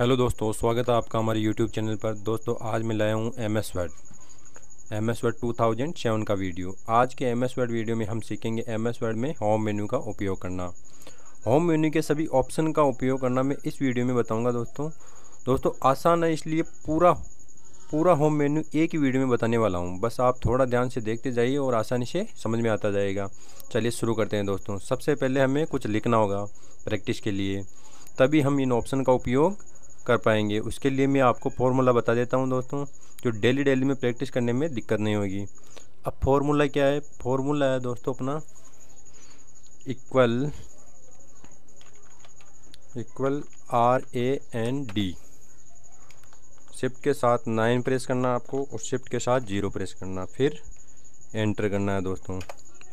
hello दोस्तों स्वागत है आपका हमारे यूट्यूब चैनल पर दोस्तों आज मैं लाया हूँ M S Word M S Word two thousand seven का वीडियो आज के एम एस वर्ड वीडियो में हम सीखेंगे एम एस वर्ड में होम मेन्यू का उपयोग करना होम मेन्यू के सभी ऑप्शन का उपयोग करना मैं इस वीडियो में बताऊँगा दोस्तों दोस्तों आसान है इसलिए पूरा पूरा होम मेन्यू एक ही वीडियो में बताने वाला हूँ बस आप थोड़ा ध्यान से देखते जाइए और आसानी से समझ में आता जाएगा चलिए शुरू करते हैं दोस्तों सबसे पहले हमें कुछ लिखना होगा प्रैक्टिस के लिए तभी हम इन ऑप्शन का उपयोग कर पाएंगे उसके लिए मैं आपको फार्मूला बता देता हूँ दोस्तों जो डेली डेली में प्रैक्टिस करने में दिक्कत नहीं होगी अब फार्मूला क्या है फार्मूला है दोस्तों अपना equal equal R A N D shift के साथ नाइन प्रेस करना आपको और शिफ्ट के साथ ज़ीरो प्रेस करना फिर एंटर करना है दोस्तों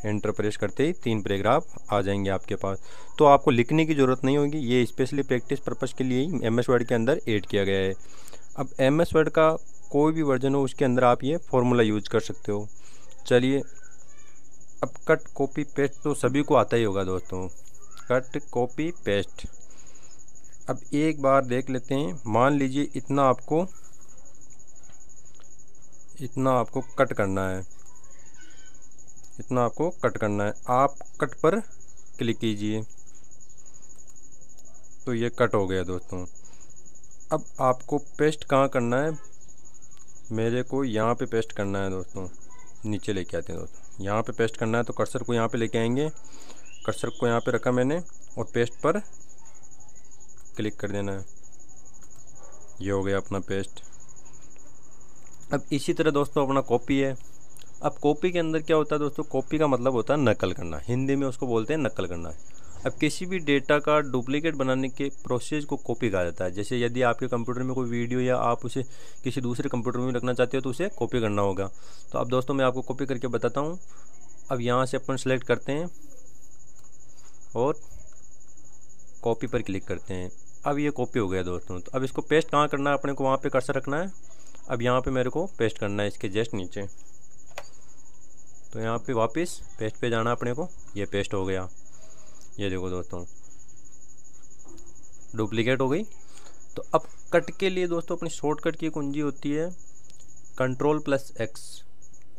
एंटर प्रेस करते ही तीन पैराग्राफ आ जाएंगे आपके पास तो आपको लिखने की ज़रूरत नहीं होगी ये स्पेशली प्रैक्टिस पर्पज़ के लिए ही एम एस वर्ड के अंदर एड किया गया है अब एम एस वर्ड का कोई भी वर्जन हो उसके अंदर आप ये फॉर्मूला यूज कर सकते हो चलिए अब कट कॉपी पेस्ट तो सभी को आता ही होगा दोस्तों कट कॉपी पेस्ट अब एक बार देख लेते हैं मान लीजिए इतना आपको इतना आपको कट करना है इतना आपको कट करना है आप कट पर क्लिक कीजिए तो ये कट हो गया दोस्तों अब आपको पेस्ट कहाँ करना है मेरे को यहाँ पे पेस्ट करना है दोस्तों नीचे लेके आते हैं दोस्तों यहाँ पे पेस्ट करना है तो कर्सर को यहाँ पे लेके आएंगे कर्सर को यहाँ पे रखा मैंने और पेस्ट पर क्लिक कर देना है ये हो गया अपना पेस्ट अब इसी तरह दोस्तों अपना कॉपी है अब कॉपी के अंदर क्या होता है दोस्तों कॉपी का मतलब होता है नकल करना हिंदी में उसको बोलते हैं नकल करना अब किसी भी डेटा का डुप्लीकेट बनाने के प्रोसेस को कॉपी कहा जाता है जैसे यदि आपके कंप्यूटर में कोई वीडियो या आप उसे किसी दूसरे कंप्यूटर में रखना चाहते हो तो उसे कॉपी करना होगा तो अब दोस्तों मैं आपको कॉपी करके बताता हूँ अब यहाँ से अपन सेलेक्ट करते हैं और कॉपी पर क्लिक करते हैं अब ये कॉपी हो गया दोस्तों तो अब इसको पेस्ट कहाँ करना है अपने को वहाँ पर कर्सर रखना है अब यहाँ पर मेरे को पेस्ट करना है इसके जस्ट नीचे तो यहाँ पे वापस पेस्ट पे जाना अपने को ये पेस्ट हो गया ये देखो दोस्तों डुप्लीकेट हो गई तो अब कट के लिए दोस्तों अपनी शॉर्टकट की कुंजी होती है कंट्रोल प्लस एक्स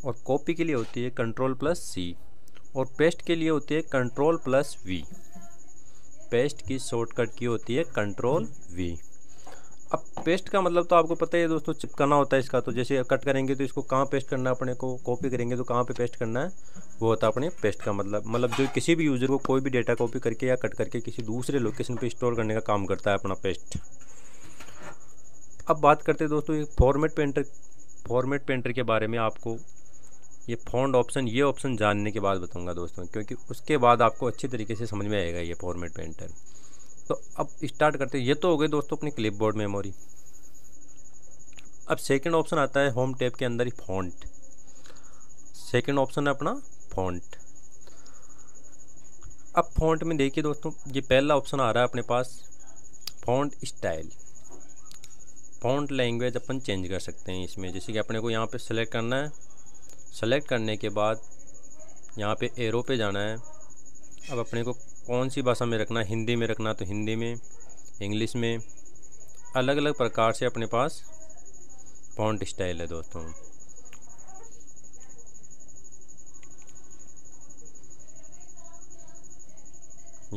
और कॉपी के लिए होती है कंट्रोल प्लस सी और पेस्ट के लिए होती है कंट्रोल प्लस वी पेस्ट की शॉर्टकट की होती है कंट्रोल वी अब पेस्ट का मतलब तो आपको पता है दोस्तों चिपकाना होता है इसका तो जैसे कट करेंगे तो इसको कहाँ पेस्ट करना है अपने को कॉपी करेंगे तो कहाँ पे पेस्ट करना है वो होता है अपने पेस्ट का मतलब मतलब जो किसी भी यूज़र को कोई भी डेटा कॉपी करके या कट करके किसी दूसरे लोकेशन पे स्टोर करने का काम करता है अपना पेस्ट अब बात करते हैं दोस्तों ये फॉर्मेट पेंटर फॉर्मेट पेंटर के बारे में आपको ये फॉन्ड ऑप्शन ये ऑप्शन जानने के बाद बताऊँगा दोस्तों क्योंकि उसके बाद आपको अच्छी तरीके से समझ में आएगा ये फॉर्मेट पेंटर तो अब स्टार्ट करते ये तो हो गई दोस्तों अपनी क्लिपबोर्ड मेमोरी अब सेकंड ऑप्शन आता है होम टैब के अंदर ही फॉन्ट सेकंड ऑप्शन है अपना फॉन्ट अब फॉन्ट में देखिए दोस्तों ये पहला ऑप्शन आ रहा है अपने पास फॉन्ट स्टाइल फॉन्ट लैंग्वेज अपन चेंज कर सकते हैं इसमें जैसे कि अपने को यहाँ पे सेलेक्ट करना है सेलेक्ट करने के बाद यहाँ पे एरो पे जाना है अब अपने को कौन सी भाषा में रखना हिंदी में रखना तो हिंदी में इंग्लिश में अलग अलग प्रकार से अपने पास पॉन्ट स्टाइल है दोस्तों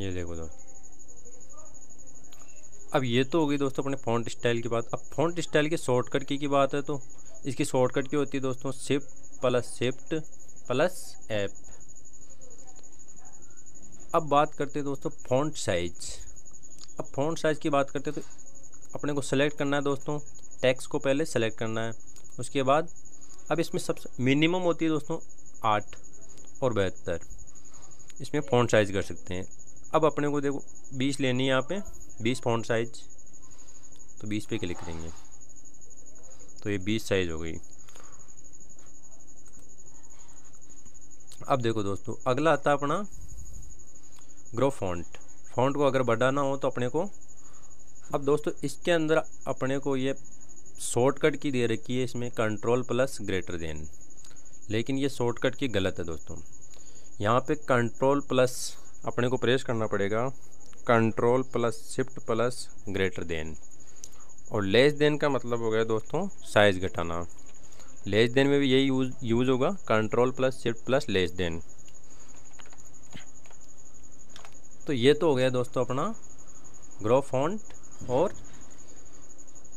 ये देखो दोस्तों अब ये तो होगी दोस्तों अपने फॉन्ट स्टाइल की बात अब फॉन्ट स्टाइल के शॉर्टकट की की बात है तो इसकी शॉर्टकट क्या होती है दोस्तों shift plus shift plus F अब बात करते हैं दोस्तों फ़ॉन्ट साइज अब फ़ॉन्ट साइज़ की बात करते हैं तो अपने को सेलेक्ट करना है दोस्तों टैक्स को पहले सेलेक्ट करना है उसके बाद अब इसमें सबसे मिनिमम होती है दोस्तों आठ और बहत्तर इसमें फ़ॉन्ट साइज़ कर सकते हैं अब अपने को देखो बीस लेनी है यहाँ पे बीस फ़ॉन्ट साइज़ तो बीस पे क्लिक करेंगे तो ये बीस साइज़ हो गई अब देखो दोस्तों अगला आता अपना ग्रो फॉन्ट फॉन्ट को अगर बढ़ाना हो तो अपने को अब दोस्तों इसके अंदर अपने को ये शॉर्टकट की दे रखी है इसमें कंट्रोल प्लस ग्रेटर देन लेकिन ये शॉर्टकट की गलत है दोस्तों यहाँ पे कंट्रोल प्लस अपने को प्रेस करना पड़ेगा control plus shift plus greater than और लेस देन का मतलब हो गया दोस्तों साइज़ घटाना लेस देन में भी यही यूज यूज़ होगा control plus shift plus less than तो ये तो हो गया दोस्तों अपना ग्रो फॉन्ट और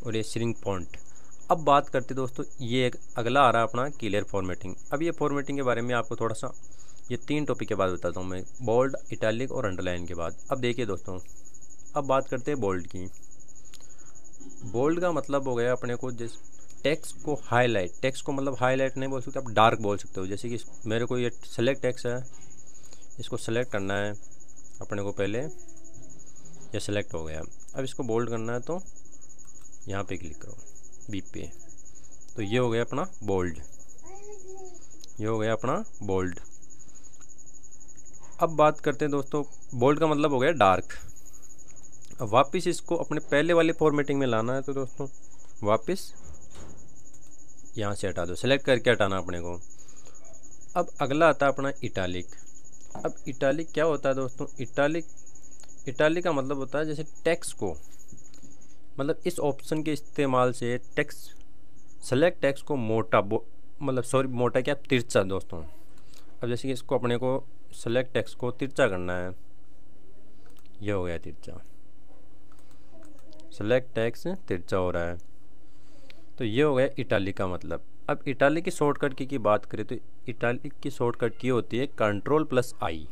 और ये श्रिंक फॉन्ट अब बात करते दोस्तों ये एक अगला आ रहा है अपना क्लियर फॉर्मेटिंग अब ये फॉर्मेटिंग के बारे में आपको थोड़ा सा ये तीन टॉपिक के बाद बताता हूँ मैं बोल्ड इटैलिक और अंडरलाइन के बाद अब देखिए दोस्तों अब बात करते हैं बोल्ड की बोल्ड का मतलब हो गया अपने को जिस टेक्स को हाईलाइट टेक्स को मतलब हाईलाइट नहीं बोल सकते आप डार्क बोल सकते हो जैसे कि मेरे को ये सेलेक्ट टेक्स है इसको सेलेक्ट करना है अपने को पहले ये सेलेक्ट हो गया अब इसको बोल्ड करना है तो यहाँ पे क्लिक करो बी पे तो ये हो गया अपना बोल्ड ये हो गया अपना बोल्ड अब बात करते हैं दोस्तों बोल्ड का मतलब हो गया डार्क अब वापस इसको अपने पहले वाले फॉर्मेटिंग में लाना है तो दोस्तों वापस यहाँ से हटा दो सेलेक्ट करके हटाना अपने को अब अगला आता अपना इटालिक अब इटालिक क्या होता है दोस्तों इटालिक इटालिक का मतलब होता है जैसे टैक्स को मतलब इस ऑप्शन के इस्तेमाल से टैक्स सेलेक्ट टैक्स को मोटा मतलब सॉरी मोटा क्या तिरचा दोस्तों अब जैसे कि इसको अपने को सेलेक्ट टैक्स को तिरचा करना है यह हो गया तिरचा सेलेक्ट टैक्स तिरचा हो रहा है तो ये हो गया इटाली का मतलब अब इटालिक की शॉर्टकट की, की बात करें तो इटालिक की शॉर्टकट की होती है control plus I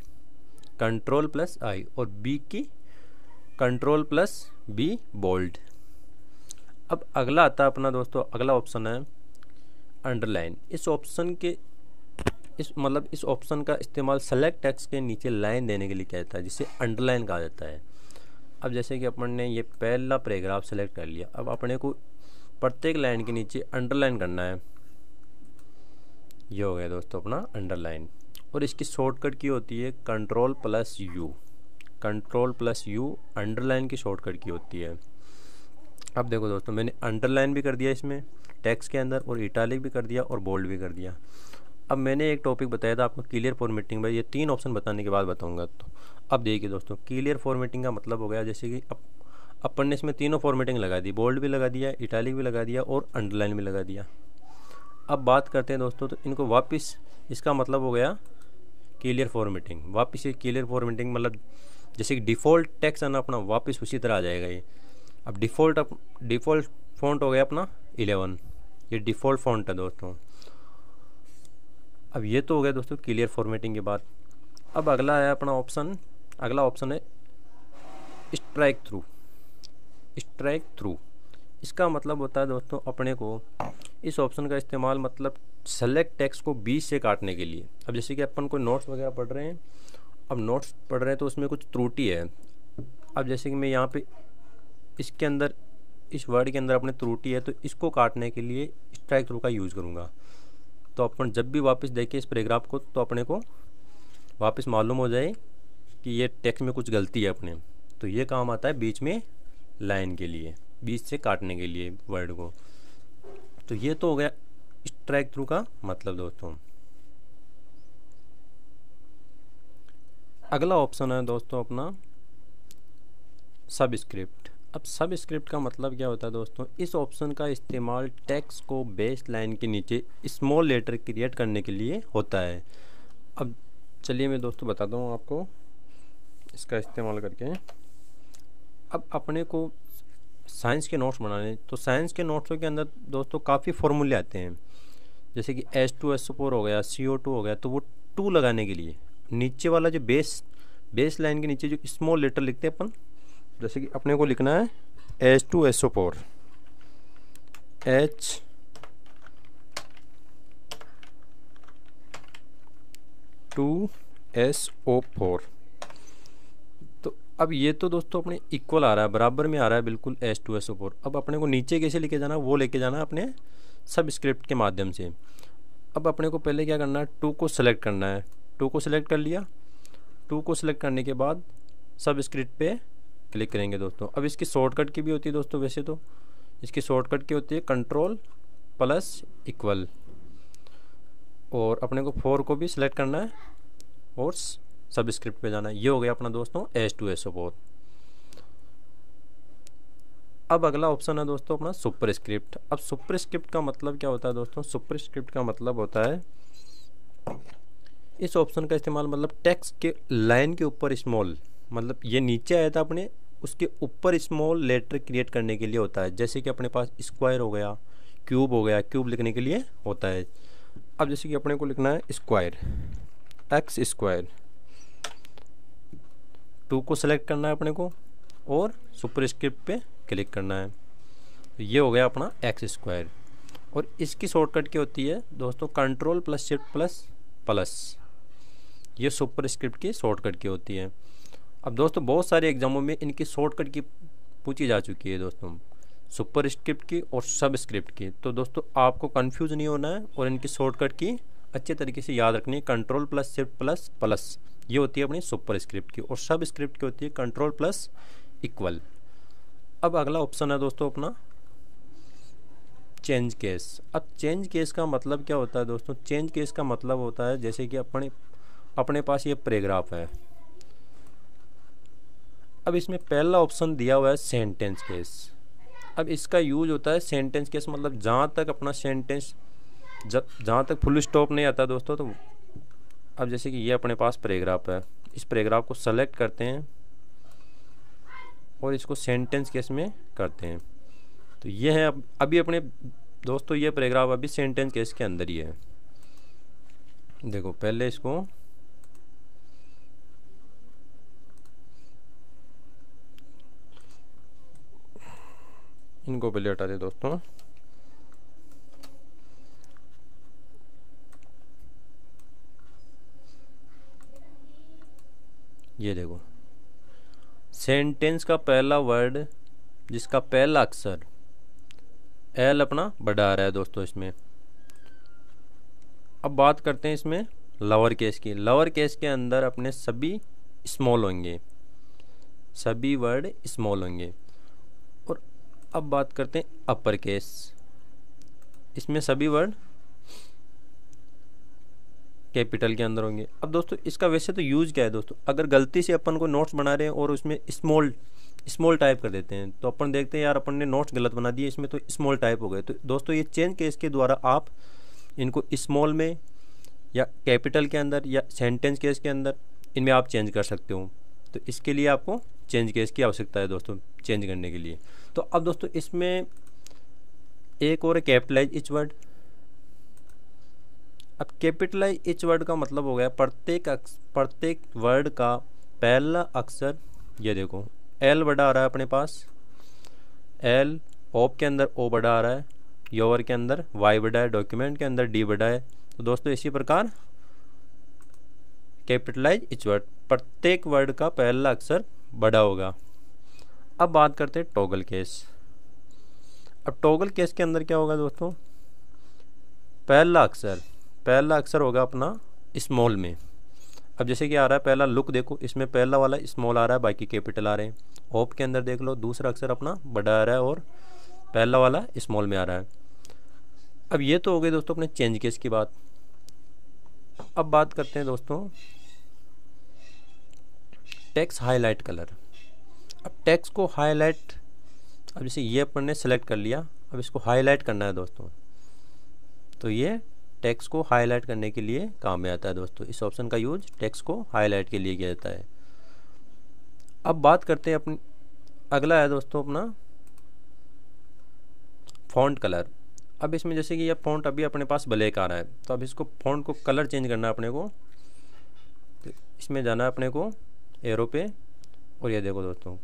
control plus I और बी की कंट्रोल प्लस बी बोल्ड अब अगला आता है अपना दोस्तों अगला ऑप्शन है अंडरलाइन इस ऑप्शन के इस मतलब इस ऑप्शन का इस्तेमाल सेलेक्ट टेक्स के नीचे लाइन देने के लिए किया जाता है जिसे अंडरलाइन कहा जाता है अब जैसे कि अपन ने ये पहला पैराग्राफ सेलेक्ट कर लिया अब अपने को प्रत्येक लाइन के नीचे अंडरलाइन करना है ये हो गया दोस्तों अपना अंडरलाइन और इसकी शॉर्टकट की होती है control plus U control plus U underline की शॉर्टकट की होती है अब देखो दोस्तों मैंने अंडरलाइन भी कर दिया इसमें टैक्स के अंदर और इटालिक भी कर दिया और बोल्ड भी कर दिया अब मैंने एक टॉपिक बताया था आपको क्लियर फॉर्मेटिंग में ये तीन ऑप्शन बताने के बाद बताऊँगा तो अब देखिए दोस्तों क्लियर फॉर्मेटिंग का मतलब हो गया जैसे कि अब अपन ने इसमें तीनों फॉर्मेटिंग लगा दी बोल्ड भी लगा दिया इटालिक भी लगा दिया और अंडरलाइन भी लगा दिया अब बात करते हैं दोस्तों तो इनको वापस इसका मतलब हो गया क्लियर फॉर्मेटिंग वापस ये क्लियर फॉर्मेटिंग मतलब जैसे कि डिफ़ॉल्ट टैक्स आना अपना वापस उसी तरह आ जाएगा ये अब डिफ़ॉल्ट अप डिफ़ॉल्ट फ़ॉन्ट हो गया अपना इलेवन ये डिफ़ॉल्ट फ़ॉन्ट है दोस्तों अब ये तो हो गया दोस्तों क्लियर फॉर्मेटिंग की बात अब अगला है अपना ऑप्शन अगला ऑप्शन है स्ट्राइक थ्रू स्ट्राइक थ्रू इसका मतलब होता है दोस्तों अपने को इस ऑप्शन का इस्तेमाल मतलब सेलेक्ट टेक्स्ट को बीच से काटने के लिए अब जैसे कि अपन कोई नोट्स वगैरह पढ़ रहे हैं अब नोट्स पढ़ रहे हैं तो उसमें कुछ त्रुटि है अब जैसे कि मैं यहाँ पे इसके अंदर इस वर्ड के अंदर अपने त्रुटि है तो इसको काटने के लिए स्ट्राइक थ्रू का यूज़ करूँगा तो अपन जब भी वापस देखें इस पैराग्राफ को तो अपने को वापस मालूम हो जाए कि ये टेक्स्ट में कुछ गलती है अपने तो ये काम आता है बीच में लाइन के लिए बीच से काटने के लिए वर्ड को तो ये तो हो गया स्ट्राइक थ्रू का मतलब दोस्तों अगला ऑप्शन है दोस्तों अपना सब स्क्रिप्ट अब सब स्क्रिप्ट का मतलब क्या होता है दोस्तों इस ऑप्शन का इस्तेमाल टेक्स को बेस लाइन के नीचे स्मॉल लेटर क्रिएट करने के लिए होता है अब चलिए मैं दोस्तों बताता हूँ आपको इसका इस्तेमाल करके अब अपने को साइंस के नोट्स बनाने तो साइंस के नोट्सों के अंदर दोस्तों काफ़ी फॉर्मूले आते हैं जैसे कि एस टू एस फोर हो गया सी ओ टू हो गया तो वो टू लगाने के लिए नीचे वाला जो बेस बेस लाइन के नीचे जो स्मॉल लेटर लिखते हैं अपन जैसे कि अपने को लिखना है H two S O four H two S O four अब ये तो दोस्तों अपने इक्वल आ रहा है बराबर में आ रहा है बिल्कुल एस टू एस ओपोर अब अपने को नीचे कैसे लेके जाना वो लेके जाना अपने सब स्क्रिप्ट के माध्यम से अब अपने को पहले क्या करना है टू को सेलेक्ट करना है टू को सिलेक्ट कर लिया टू को सिलेक्ट करने के बाद सब स्क्रिप्ट पे क्लिक करेंगे दोस्तों अब इसकी शॉर्टकट की भी होती है दोस्तों वैसे तो इसकी शॉर्टकट की होती है कंट्रोल प्लस इक्वल और अपने को फोर को भी सिलेक्ट करना है और सब स्क्रिप्ट पे जाना है ये हो गया अपना दोस्तों एस टू एस सपोर्ट अब अगला ऑप्शन है दोस्तों अपना सुपर स्क्रिप्ट अब सुपर स्क्रिप्ट का मतलब क्या होता है दोस्तों सुपर स्क्रिप्ट का मतलब होता है इस ऑप्शन का इस्तेमाल मतलब टेक्स्ट के लाइन के ऊपर स्मॉल मतलब ये नीचे आया था अपने उसके ऊपर स्मॉल लेटर क्रिएट करने के लिए होता है जैसे कि अपने पास स्क्वायर हो गया क्यूब हो गया क्यूब लिखने के लिए होता है अब जैसे कि अपने को लिखना है स्क्वायर एक्स स्क्वायर टू को सेलेक्ट करना है अपने को और सुपर स्क्रिप्ट पे क्लिक करना है तो ये हो गया अपना एक्स स्क्वायर और इसकी शॉर्टकट क्या होती है दोस्तों control plus shift plus plus ये सुपर स्क्रिप्ट की शॉर्टकट की होती है अब दोस्तों बहुत सारे एग्ज़ामों में इनकी शॉर्टकट की पूछी जा चुकी है दोस्तों सुपर स्क्रिप्ट की और सब स्क्रिप्ट की तो दोस्तों आपको कंफ्यूज नहीं होना है और इनकी शॉर्टकट की अच्छे तरीके से याद रखनी है control plus shift plus plus ये होती है अपनी सुपर स्क्रिप्ट की और सब स्क्रिप्ट की होती है कंट्रोल प्लस इक्वल अब अगला ऑप्शन है दोस्तों अपना चेंज केस अब चेंज केस का मतलब क्या होता है दोस्तों चेंज केस का मतलब होता है जैसे कि अपने अपने पास ये पैराग्राफ है अब इसमें पहला ऑप्शन दिया हुआ है सेंटेंस केस अब इसका यूज होता है सेंटेंस केस मतलब जहाँ तक अपना सेंटेंस जब जहाँ तक फुल स्टॉप नहीं आता दोस्तों तो अब जैसे कि ये अपने पास पैराग्राफ है इस पैराग्राफ को सेलेक्ट करते हैं और इसको सेंटेंस केस में करते हैं तो ये है अब अभी अपने दोस्तों ये पैराग्राफ अभी सेंटेंस केस के अंदर ही है देखो पहले इसको इनको पहले हटा दे दोस्तों ये देखो सेंटेंस का पहला वर्ड जिसका पहला अक्षर एल अपना बढ़ा रहा है दोस्तों इसमें अब बात करते हैं इसमें लवर केस की लवर केस के अंदर अपने सभी स्मॉल होंगे सभी वर्ड स्मॉल होंगे और अब बात करते हैं अपर केस इसमें सभी वर्ड कैपिटल के अंदर होंगे अब दोस्तों इसका वैसे तो यूज़ क्या है दोस्तों अगर गलती से अपन को नोट्स बना रहे हैं और उसमें स्मॉल स्मॉल टाइप कर देते हैं तो अपन देखते हैं यार अपन ने नोट्स गलत बना दिए इसमें तो स्मॉल टाइप हो गए तो दोस्तों ये चेंज केस के द्वारा आप इनको स्मॉल में या कैपिटल के अंदर या सेंटेंस केस के अंदर इनमें आप चेंज कर सकते हो तो इसके लिए आपको चेंज केस की आवश्यकता है दोस्तों चेंज करने के लिए तो अब दोस्तों इसमें एक और कैपिटलाइज इच वर्ड अब कैपिटलाइज इच वर्ड का मतलब हो गया प्रत्येक प्रत्येक वर्ड का पहला अक्षर ये देखो एल बड़ा आ रहा है अपने पास एल ओप के अंदर ओ बड़ा आ रहा है योवर के अंदर वाई बड़ा है डॉक्यूमेंट के अंदर डी बड़ा है तो दोस्तों इसी प्रकार कैपिटलाइज इच वर्ड प्रत्येक वर्ड का पहला अक्षर बड़ा होगा अब बात करते हैं टोगल केस अब टोगल केस के अंदर क्या होगा दोस्तों पहला अक्षर पहला अक्सर होगा अपना स्मॉल में अब जैसे कि आ रहा है पहला लुक देखो इसमें पहला वाला स्मॉल आ रहा है बाकी कैपिटल आ रहे हैं ओप के अंदर देख लो दूसरा अक्सर अपना बड़ा आ रहा है और पहला वाला स्मॉल में आ रहा है अब ये तो हो गई दोस्तों अपने चेंज केस की बात अब बात करते हैं दोस्तों टैक्स हाईलाइट कलर अब टैक्स को हाईलाइट अब जैसे ये अपन ने सेलेक्ट कर लिया अब इसको हाईलाइट करना है दोस्तों तो ये टैक्स को हाईलाइट करने के लिए काम में आता है दोस्तों इस ऑप्शन का यूज टैक्स को हाईलाइट के लिए किया जाता है अब बात करते हैं अपनी अगला है दोस्तों अपना फॉन्ट कलर अब इसमें जैसे कि यह फॉन्ट अभी अपने पास ब्लैक आ रहा है तो अब इसको फॉन्ट को कलर चेंज करना है अपने को तो इसमें जाना है अपने को एरो पे और यह देखो दोस्तों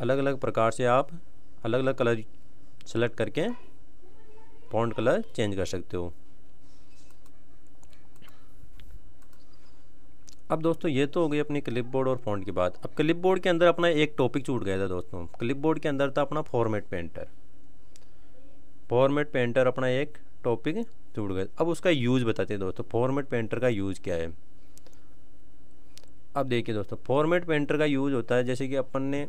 अलग अलग प्रकार से आप अलग अलग कलर सेलेक्ट करके फॉन्ट कलर चेंज कर सकते हो अब दोस्तों ये तो हो गई अपनी क्लिपबोर्ड और फॉन्ट की बात अब क्लिपबोर्ड के अंदर अपना एक टॉपिक छूट गया था दोस्तों क्लिपबोर्ड के अंदर था अपना फॉर्मेट पेंटर फॉर्मेट पेंटर अपना एक टॉपिक छूट गया अब उसका यूज़ बताते हैं दोस्तों फॉर्मेट पेंटर का यूज़ क्या है अब देखिए दोस्तों फॉर्मेट पेंटर का यूज़ होता है जैसे कि अपन ने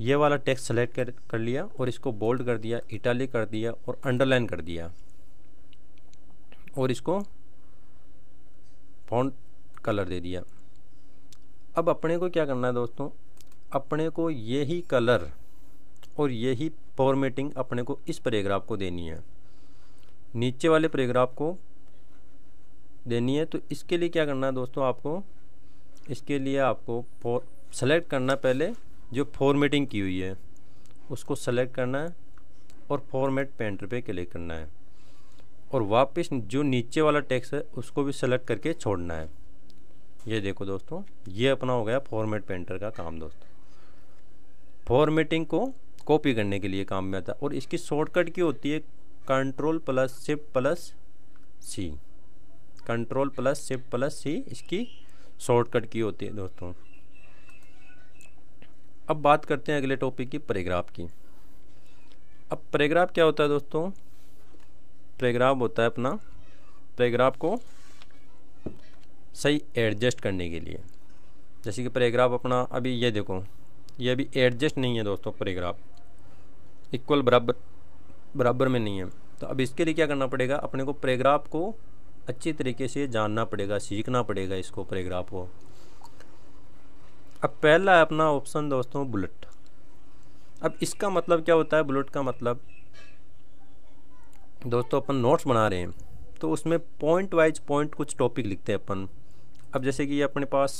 ये वाला टेक्स्ट सेलेक्ट कर कर लिया और इसको बोल्ड कर दिया इटाली कर दिया और अंडरलाइन कर दिया और इसको फॉन्ट कलर दे दिया अब अपने को क्या करना है दोस्तों अपने को यही कलर और यही फॉर्मेटिंग अपने को इस पैराग्राफ को देनी है नीचे वाले पैराग्राफ को देनी है तो इसके लिए क्या करना है दोस्तों आपको इसके लिए आपको सेलेक्ट करना पहले जो फॉर्मेटिंग की हुई है उसको सेलेक्ट करना है और फॉर्मेट पेंटर पे क्लिक करना है और वापस जो नीचे वाला टेक्स्ट है उसको भी सेलेक्ट करके छोड़ना है ये देखो दोस्तों ये अपना हो गया फॉर्मेट पेंटर का काम दोस्तों फॉर्मेटिंग को कॉपी करने के लिए काम में आता है और इसकी शॉर्टकट की होती है control plus shift plus C control plus shift plus C इसकी शॉर्टकट की होती है दोस्तों अब बात करते हैं अगले टॉपिक की पैराग्राफ की अब पैराग्राफ क्या होता है दोस्तों पैराग्राफ होता है अपना पैराग्राफ को सही एडजस्ट करने के लिए जैसे कि पैराग्राफ अपना अभी ये देखो ये अभी एडजस्ट नहीं है दोस्तों पैराग्राफ इक्वल बराबर बराबर में नहीं है तो अब इसके लिए क्या करना पड़ेगा अपने को पैराग्राफ को अच्छी तरीके से जानना पड़ेगा सीखना पड़ेगा इसको पैराग्राफ को अब पहला है अपना ऑप्शन दोस्तों बुलेट अब इसका मतलब क्या होता है बुलेट का मतलब दोस्तों अपन नोट्स बना रहे हैं तो उसमें पॉइंट वाइज पॉइंट कुछ टॉपिक लिखते हैं अपन अब जैसे कि ये अपने पास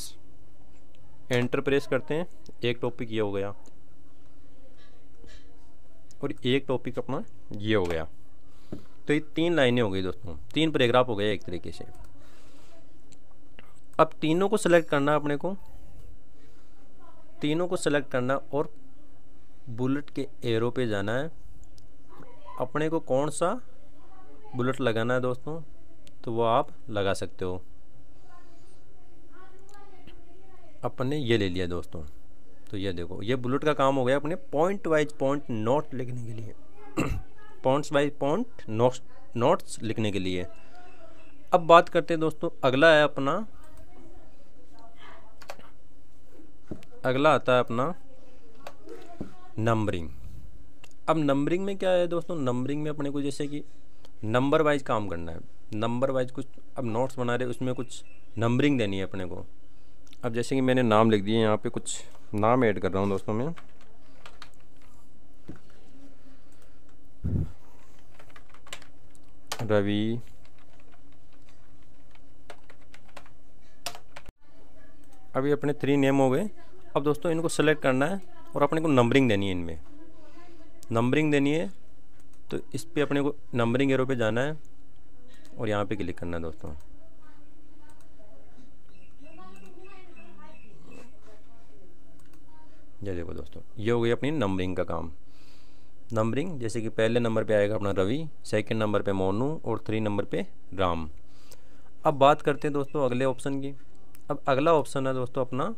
एंटर प्रेस करते हैं एक टॉपिक ये हो गया और एक टॉपिक अपना ये हो गया तो ये तीन लाइनें हो गई दोस्तों तीन पैराग्राफ हो गए एक तरीके से अब तीनों को सिलेक्ट करना है अपने को तीनों को सेलेक्ट करना और बुलेट के एरो पे जाना है अपने को कौन सा बुलेट लगाना है दोस्तों तो वो आप लगा सकते हो अपने ये ले लिया दोस्तों तो ये देखो ये बुलेट का काम हो गया अपने पॉइंट वाइज पॉइंट नोट लिखने के लिए पॉइंट्स वाइज पॉइंट नोट्स लिखने के लिए अब बात करते हैं दोस्तों अगला है अपना अगला आता है अपना नंबरिंग अब नंबरिंग में क्या है दोस्तों नंबरिंग में अपने को जैसे कि नंबर वाइज काम करना है नंबर वाइज कुछ अब नोट्स बना रहे उसमें कुछ नंबरिंग देनी है अपने को अब जैसे कि मैंने नाम लिख दिए यहाँ पे कुछ नाम ऐड कर रहा हूँ दोस्तों मैं रवि अभी अपने थ्री नेम हो गए अब दोस्तों इनको सेलेक्ट करना है और अपने को नंबरिंग देनी है इनमें नंबरिंग देनी है तो इस पर अपने को नंबरिंग एरो पे जाना है और यहाँ पे क्लिक करना है दोस्तों ये देखो दोस्तों ये हो गई अपनी नंबरिंग का काम नंबरिंग जैसे कि पहले नंबर पे आएगा अपना रवि सेकंड नंबर पे मोनू और थ्री नंबर पे राम अब बात करते हैं दोस्तों अगले ऑप्शन की अब अगला ऑप्शन है दोस्तों अपना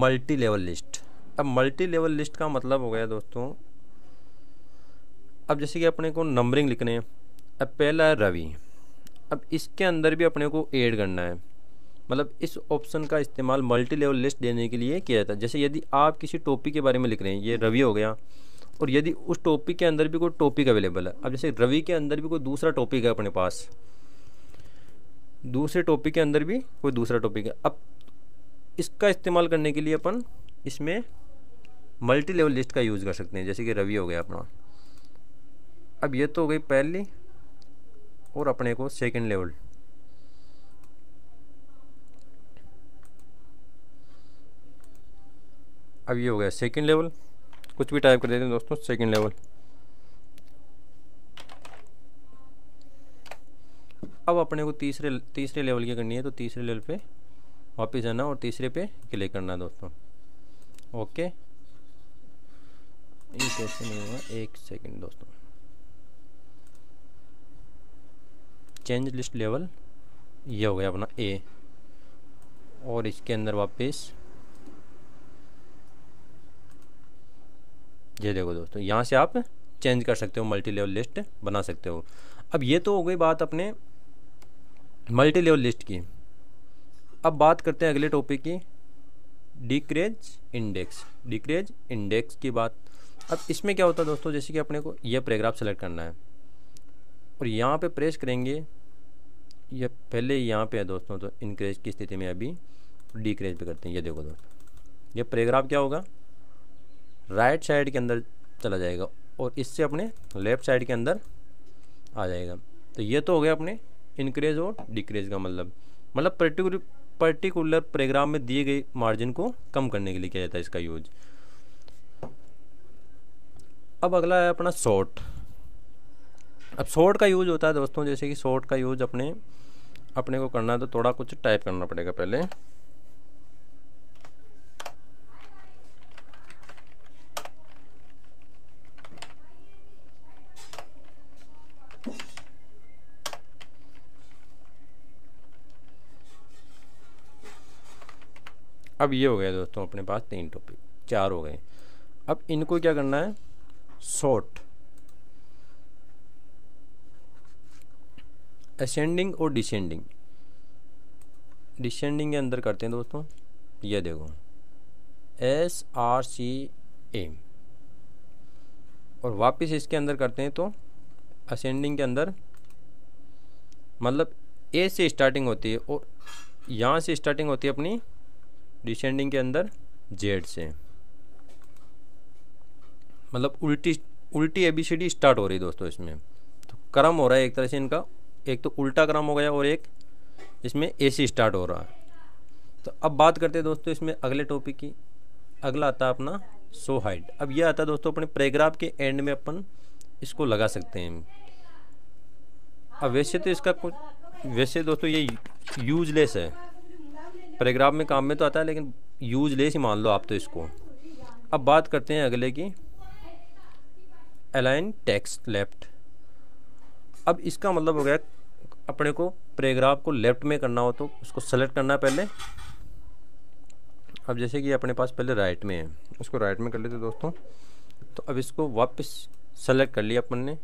मल्टी लेवल लिस्ट अब मल्टी लेवल लिस्ट का मतलब हो गया दोस्तों अब जैसे कि अपने को नंबरिंग लिखने हैं अब पहला है रवि अब इसके अंदर भी अपने को ऐड करना है मतलब इस ऑप्शन का इस्तेमाल मल्टी लेवल लिस्ट देने के लिए किया जाता है जैसे यदि आप किसी टॉपिक के बारे में लिख रहे हैं ये रवि हो गया और यदि उस टॉपिक के अंदर भी कोई टॉपिक अवेलेबल है अब जैसे रवि के अंदर भी कोई दूसरा टॉपिक है अपने पास दूसरे टॉपिक के अंदर भी कोई दूसरा टॉपिक है अब इसका इस्तेमाल करने के लिए अपन इसमें मल्टी लेवल लिस्ट का यूज़ कर सकते हैं जैसे कि रवि हो गया अपना अब ये तो हो गई पहली और अपने को सेकंड लेवल अब ये हो गया सेकंड लेवल कुछ भी टाइप कर देते हैं दोस्तों सेकंड लेवल अब अपने को तीसरे तीसरे लेवल की करनी है तो तीसरे लेवल पे वापस जाना और तीसरे पे क्लिक करना दोस्तों ओके ये कैसे नहीं हुआ एक सेकंड दोस्तों चेंज लिस्ट लेवल ये हो गया अपना ए और इसके अंदर वापस ये देखो दोस्तों यहाँ से आप चेंज कर सकते हो मल्टी लेवल लिस्ट बना सकते हो अब ये तो हो गई बात अपने मल्टी लेवल लिस्ट की अब बात करते हैं अगले टॉपिक की डिक्रेज इंडेक्स डिक्रेज इंडेक्स की बात अब इसमें क्या होता है दोस्तों जैसे कि अपने को यह पैराग्राफ सेलेक्ट करना है और यहाँ पे प्रेस करेंगे यह पहले यहाँ पे है दोस्तों तो इंक्रेज की स्थिति में अभी डिक्रेज पे करते हैं ये देखो दोस्तों ये पैराग्राफ क्या होगा राइट साइड के अंदर चला जाएगा और इससे अपने लेफ़्ट साइड के अंदर आ जाएगा तो ये तो हो गया अपने इंक्रेज और डिक्रेज का मतलब मतलब पर्टिकुलर पर्टिकुलर प्रोग्राम में दिए गए मार्जिन को कम करने के लिए किया जाता है इसका यूज अब अगला है अपना शॉर्ट अब शॉर्ट का यूज होता है दोस्तों जैसे कि शॉर्ट का यूज अपने अपने को करना है तो थोड़ा कुछ टाइप करना पड़ेगा पहले अब ये हो गया दोस्तों अपने पास तीन टॉपिक चार हो गए अब इनको क्या करना है शॉर्ट असेंडिंग और डिसेंडिंग डिसेंडिंग के अंदर करते हैं दोस्तों ये देखो एस आर सी एम और वापस इसके अंदर करते हैं तो असेंडिंग के अंदर मतलब ए से स्टार्टिंग होती है और यहाँ से स्टार्टिंग होती है अपनी डिसेंडिंग के अंदर जेड से मतलब उल्टी उल्टी एबीसीडी स्टार्ट हो रही दोस्तों इसमें तो क्रम हो रहा है एक तरह से इनका एक तो उल्टा क्रम हो गया और एक इसमें ए सी स्टार्ट हो रहा है तो अब बात करते हैं दोस्तों इसमें अगले टॉपिक की अगला आता अपना सो हाइट अब यह आता है दोस्तों अपने प्रेग्राफ के एंड में अपन इसको लगा सकते हैं अब वैसे तो इसका कुछ वैसे दोस्तों ये यूजलेस है पैराग्राफ में काम में तो आता है लेकिन यूज लेस ही मान लो आप तो इसको अब बात करते हैं अगले की अलाइन टेक्स्ट लेफ्ट अब इसका मतलब हो गया अपने को पैराग्राफ को लेफ्ट में करना हो तो उसको सेलेक्ट करना है पहले अब जैसे कि अपने पास पहले राइट में है उसको राइट में कर लेते दोस्तों तो अब इसको वापस सेलेक्ट कर लिया अपन ने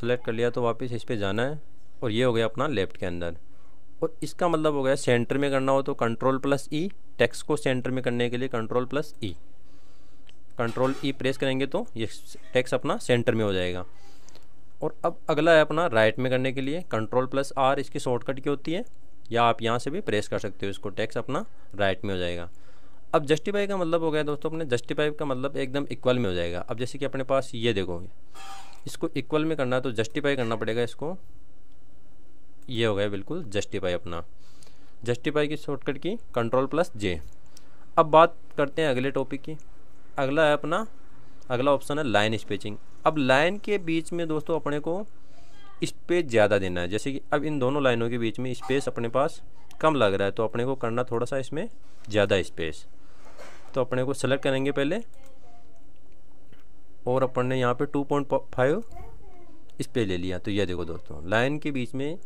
सेलेक्ट कर लिया तो वापस इस पर जाना है और ये हो गया अपना लेफ़्ट के अंदर और इसका मतलब हो गया सेंटर में करना हो तो कंट्रोल प्लस ई टेक्स्ट को सेंटर में करने के लिए control plus E control E press करेंगे तो ये टेक्स्ट अपना सेंटर में हो जाएगा और अब अगला है अपना राइट में करने के लिए कंट्रोल प्लस आर इसकी शॉर्टकट की होती है या आप यहाँ से भी प्रेस कर सकते हो इसको टैक्स अपना राइट में हो जाएगा अब जस्टिफाई का मतलब हो गया दोस्तों अपने जस्टिफाई का मतलब एकदम इक्वल में हो जाएगा अब जैसे कि अपने पास ये देखोगे इसको इक्वल में करना है तो जस्टिफाई करना पड़ेगा इसको ये हो गया बिल्कुल जस्टिफाई अपना जस्टिफाई की शॉर्टकट की कंट्रोल प्लस जे अब बात करते हैं अगले टॉपिक की अगला है अपना अगला ऑप्शन है लाइन स्पेचिंग अब लाइन के बीच में दोस्तों अपने को स्पेस ज़्यादा देना है जैसे कि अब इन दोनों लाइनों के बीच में स्पेस अपने पास कम लग रहा है तो अपने को करना थोड़ा सा इसमें ज़्यादा स्पेस तो अपने को सेलेक्ट करेंगे पहले और अपन ने यहाँ पे 2.5 स्पेस ले लिया तो यह देखो दोस्तों लाइन के बीच में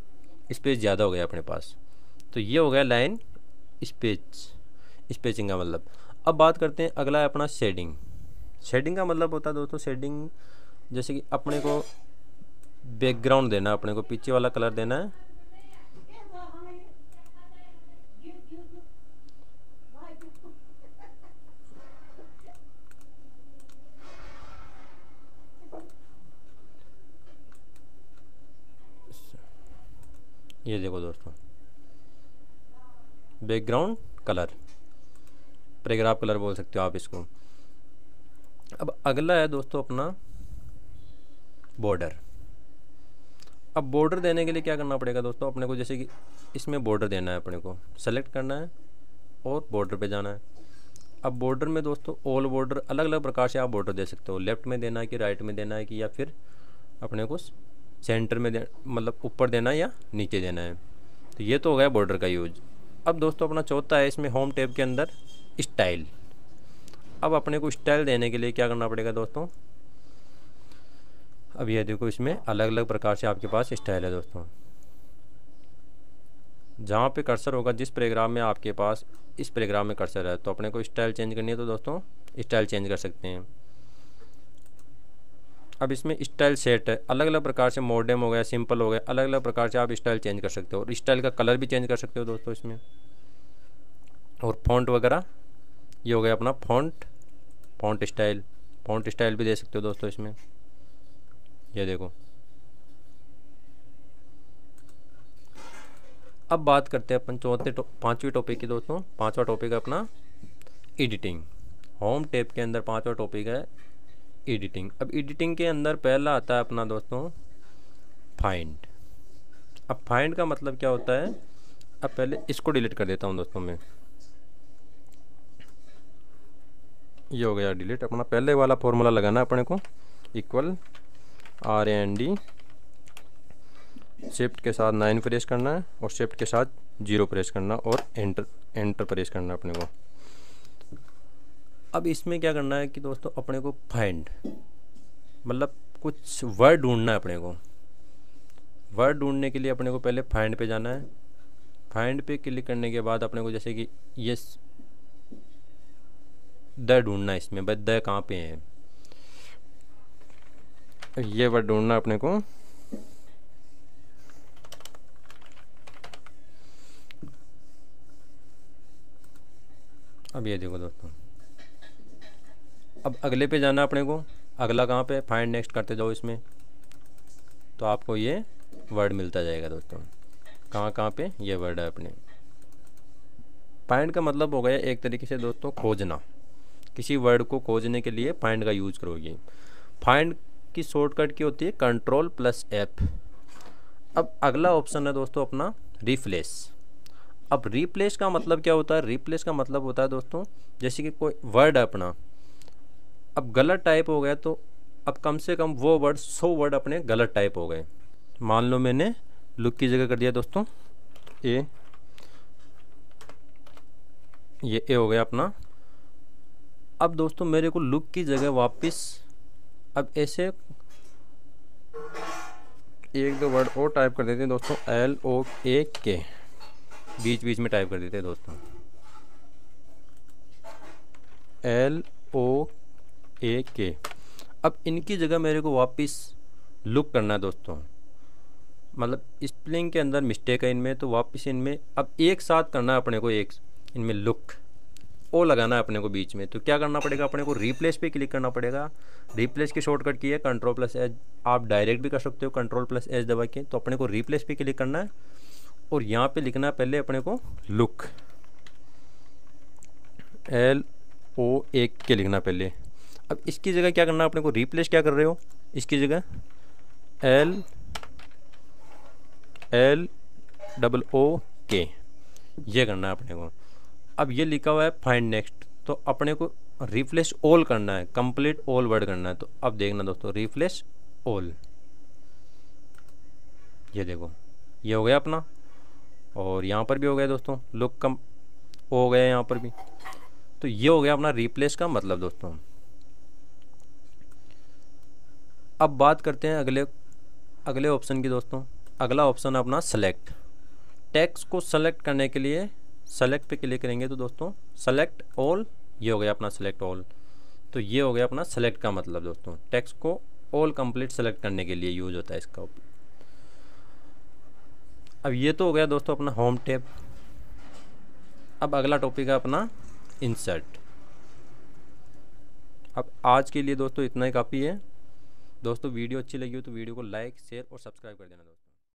स्पेस ज़्यादा हो गया अपने पास तो ये हो गया लाइन स्पेच स्पेचिंग का मतलब अब बात करते हैं अगला है अपना शेडिंग शेडिंग का मतलब होता है दोस्तों शेडिंग जैसे कि अपने को बैकग्राउंड देना अपने को पीछे वाला कलर देना है ये देखो दोस्तों बैकग्राउंड कलर पैराग्राफ कलर बोल सकते हो आप इसको अब अगला है दोस्तों अपना बॉर्डर अब बॉर्डर देने के लिए क्या करना पड़ेगा दोस्तों अपने को जैसे कि इसमें बॉर्डर देना है अपने को सेलेक्ट करना है और बॉर्डर पे जाना है अब बॉर्डर में दोस्तों ऑल बॉर्डर अलग अलग प्रकार से आप बॉर्डर दे सकते हो लेफ़्ट में देना है कि राइट में देना है कि या फिर अपने को सेंटर में मतलब ऊपर देना है या नीचे देना है तो ये तो हो गया बॉर्डर का यूज अब दोस्तों अपना चौथा है इसमें होम टेप के अंदर स्टाइल अब अपने को स्टाइल देने के लिए क्या करना पड़ेगा दोस्तों अब ये देखो इसमें अलग अलग प्रकार से आपके पास स्टाइल है दोस्तों जहाँ पे कर्सर होगा जिस प्रोग्राम में आपके पास इस प्रोग्राम में कर्सर है तो अपने को स्टाइल चेंज करनी है तो दोस्तों स्टाइल चेंज कर सकते हैं अब इसमें स्टाइल सेट है अलग अलग प्रकार से मॉडर्म हो गया सिंपल हो गया अलग अलग प्रकार से आप स्टाइल चेंज कर सकते हो और स्टाइल का कलर भी चेंज कर सकते हो दोस्तों इसमें और फॉन्ट वगैरह ये हो गया अपना font font style font style भी दे सकते हो दोस्तों इसमें ये देखो अब बात करते हैं अपन चौथे पाँचवें टॉपिक की दोस्तों पांचवा टॉपिक है अपना एडिटिंग होम टेप के अंदर पांचवा टॉपिक है एडिटिंग अब एडिटिंग के अंदर पहला आता है अपना दोस्तों फाइंड अब फाइंड का मतलब क्या होता है अब पहले इसको डिलीट कर देता हूँ दोस्तों मैं ये हो गया डिलीट अपना पहले वाला फॉर्मूला लगाना अपने को equal R N D shift के साथ नाइन प्रेस करना है और शिफ्ट के साथ जीरो प्रेस करना और एंटर एंटर प्रेस करना अपने को अब इसमें क्या करना है कि दोस्तों अपने को फाइंड मतलब कुछ वर्ड ढूंढना है अपने को वर्ड ढूंढने के लिए अपने को पहले फाइंड पे जाना है फाइंड पे क्लिक करने के बाद अपने को जैसे कि यस द ढूंढना है इसमें भाई द कहाँ पे है ये वर्ड ढूंढना अपने को अब ये देखो दोस्तों अब अगले पे जाना अपने को अगला कहाँ पे फाइंड नेक्स्ट करते जाओ इसमें तो आपको ये वर्ड मिलता जाएगा दोस्तों कहाँ कहाँ पे ये वर्ड है अपने फाइंड का मतलब हो गया एक तरीके से दोस्तों खोजना किसी वर्ड को खोजने के लिए फाइंड का यूज करोगे फाइंड की शॉर्टकट की होती है कंट्रोल प्लस एफ अब अगला ऑप्शन है दोस्तों अपना रिप्लेस अब रिप्लेस का मतलब क्या होता है रिप्लेस का मतलब होता है दोस्तों जैसे कि कोई वर्ड है अपना अब गलत टाइप हो गया तो अब कम से कम वो वर्ड सौ वर्ड अपने गलत टाइप हो गए मान लो मैंने लुक की जगह कर दिया दोस्तों ए ये ए हो गया अपना अब दोस्तों मेरे को लुक की जगह वापस अब ऐसे एक दो वर्ड और टाइप कर देते हैं दोस्तों एल ओ ए के बीच बीच में टाइप कर देते हैं दोस्तों एल ओ ए के अब इनकी जगह मेरे को वापस लुक करना है दोस्तों मतलब स्प्लिंग के अंदर मिस्टेक है इनमें तो वापस इनमें अब एक साथ करना है अपने को एक इनमें लुक ओ लगाना है अपने को बीच में तो क्या करना पड़ेगा अपने को रिप्लेस पे क्लिक करना पड़ेगा रिप्लेस की शॉर्टकट की है कंट्रोल प्लस एच आप डायरेक्ट भी कर सकते हो कंट्रोल प्लस एच दबा के तो अपने को रिप्लेस पे क्लिक करना है और यहाँ पे लिखना है पहले अपने को लुक एल ओ एक के लिखना पहले अब इसकी जगह क्या करना अपने को रिप्लेस क्या कर रहे हो इसकी जगह एल एल डबल ओ के ये करना है अपने को अब ये लिखा हुआ है फाइंड नेक्स्ट तो अपने को रिप्लेस ऑल करना है कंप्लीट ऑल वर्ड करना है तो अब देखना दोस्तों रिप्लेस ऑल ये देखो ये हो गया अपना और यहाँ पर भी हो गया दोस्तों लुक कम हो गया यहाँ पर भी तो ये हो गया अपना रिप्लेस का मतलब दोस्तों अब बात करते हैं अगले अगले ऑप्शन की दोस्तों अगला ऑप्शन है अपना सेलेक्ट टैक्स को सेलेक्ट करने के लिए सेलेक्ट पे क्लिक करेंगे तो दोस्तों सेलेक्ट ऑल ये हो गया अपना सेलेक्ट ऑल तो ये हो गया अपना सेलेक्ट का मतलब दोस्तों टैक्स को ऑल कंप्लीट सेलेक्ट करने के लिए यूज होता है इसका अब ये तो हो गया दोस्तों अपना होम टैब अब अगला टॉपिक है अपना इंसर्ट अब आज के लिए दोस्तों इतना ही काफ़ी है दोस्तों वीडियो अच्छी लगी हो तो वीडियो को लाइक शेयर और सब्सक्राइब कर देना दोस्तों